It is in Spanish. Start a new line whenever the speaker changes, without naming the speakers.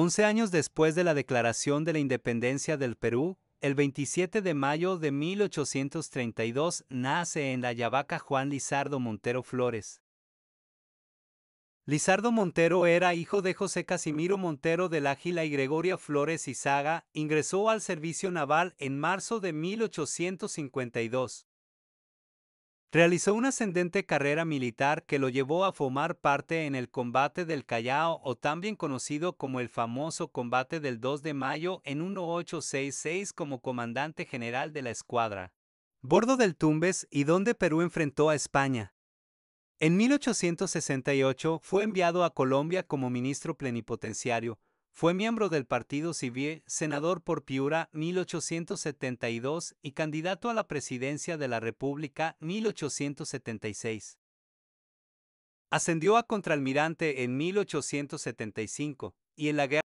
Once años después de la declaración de la independencia del Perú, el 27 de mayo de 1832 nace en la Yavaca Juan Lizardo Montero Flores. Lizardo Montero era hijo de José Casimiro Montero del Ágila y Gregoria Flores Izaga, ingresó al servicio naval en marzo de 1852. Realizó una ascendente carrera militar que lo llevó a formar parte en el combate del Callao o también conocido como el famoso combate del 2 de mayo en 1866 como comandante general de la escuadra. Bordo del Tumbes y donde Perú enfrentó a España. En 1868 fue enviado a Colombia como ministro plenipotenciario, fue miembro del Partido Civil, senador por Piura 1872 y candidato a la presidencia de la República 1876. Ascendió a contralmirante en 1875 y en la guerra